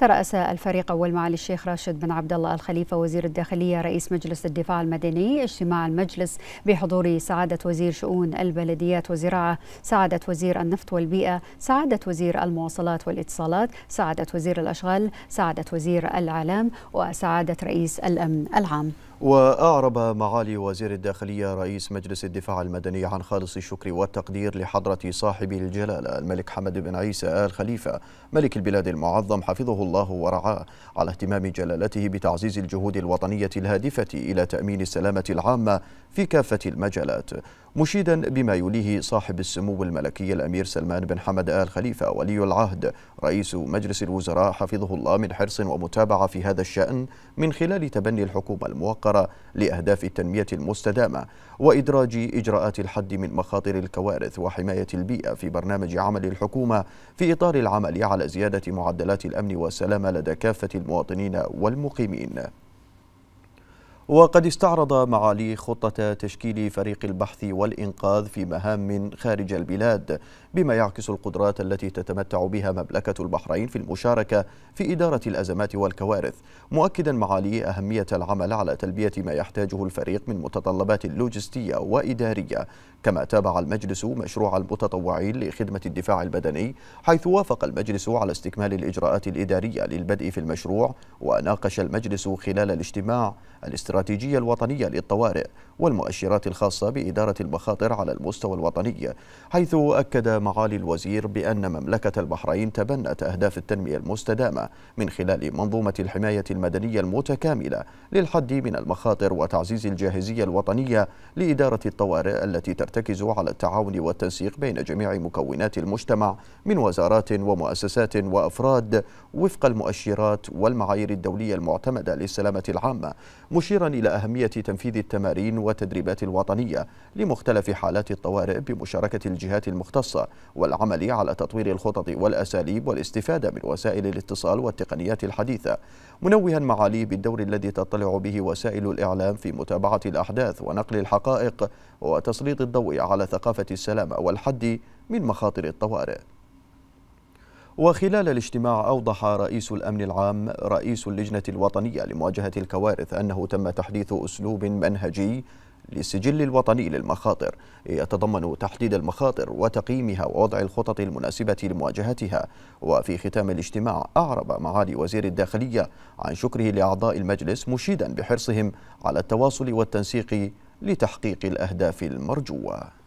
ترأس الفريق أول معالي الشيخ راشد بن عبد الله الخليفة وزير الداخلية رئيس مجلس الدفاع المدني اجتماع المجلس بحضور سعادة وزير شؤون البلديات والزراعة، سعادة وزير النفط والبيئة، سعادة وزير المواصلات والاتصالات، سعادة وزير الأشغال، سعادة وزير الإعلام وسعادة رئيس الأمن العام. وأعرب معالي وزير الداخلية رئيس مجلس الدفاع المدني عن خالص الشكر والتقدير لحضرة صاحب الجلالة الملك حمد بن عيسى آل خليفة ملك البلاد المعظم حفظه الله ورعاه على اهتمام جلالته بتعزيز الجهود الوطنية الهادفة إلى تأمين السلامة العامة في كافة المجالات مشيدا بما يليه صاحب السمو الملكي الأمير سلمان بن حمد آل خليفة ولي العهد رئيس مجلس الوزراء حفظه الله من حرص ومتابعة في هذا الشأن من خلال تبني الحكومة الموقرة الحضارة لأهداف التنمية المستدامة وإدراج إجراءات الحد من مخاطر الكوارث وحماية البيئة في برنامج عمل الحكومة في إطار العمل على زيادة معدلات الأمن والسلامة لدى كافة المواطنين والمقيمين وقد استعرض معالي خطة تشكيل فريق البحث والإنقاذ في مهام خارج البلاد بما يعكس القدرات التي تتمتع بها مملكة البحرين في المشاركة في إدارة الأزمات والكوارث مؤكدا معالي أهمية العمل على تلبية ما يحتاجه الفريق من متطلبات لوجستية وإدارية كما تابع المجلس مشروع المتطوعين لخدمة الدفاع البدني حيث وافق المجلس على استكمال الإجراءات الإدارية للبدء في المشروع وناقش المجلس خلال الاجتماع الاستراتيجية الوطنية للطوارئ والمؤشرات الخاصة بإدارة المخاطر على المستوى الوطني حيث أكد معالي الوزير بأن مملكة البحرين تبنت أهداف التنمية المستدامة من خلال منظومة الحماية المدنية المتكاملة للحد من المخاطر وتعزيز الجاهزية الوطنية لإدارة الطوارئ التي ترتفع تركز على التعاون والتنسيق بين جميع مكونات المجتمع من وزارات ومؤسسات وأفراد وفق المؤشرات والمعايير الدولية المعتمدة للسلامة العامة مشيرا إلى أهمية تنفيذ التمارين والتدريبات الوطنية لمختلف حالات الطوارئ بمشاركة الجهات المختصة والعمل على تطوير الخطط والأساليب والاستفادة من وسائل الاتصال والتقنيات الحديثة منوها معالي بالدور الذي تطلع به وسائل الإعلام في متابعة الأحداث ونقل الحقائق وتسليط الضوء تحتوي على ثقافة السلامة والحد من مخاطر الطوارئ وخلال الاجتماع أوضح رئيس الأمن العام رئيس اللجنة الوطنية لمواجهة الكوارث أنه تم تحديث أسلوب منهجي للسجل الوطني للمخاطر يتضمن تحديد المخاطر وتقييمها ووضع الخطط المناسبة لمواجهتها وفي ختام الاجتماع أعرب معالي وزير الداخلية عن شكره لأعضاء المجلس مشيدا بحرصهم على التواصل والتنسيق لتحقيق الأهداف المرجوة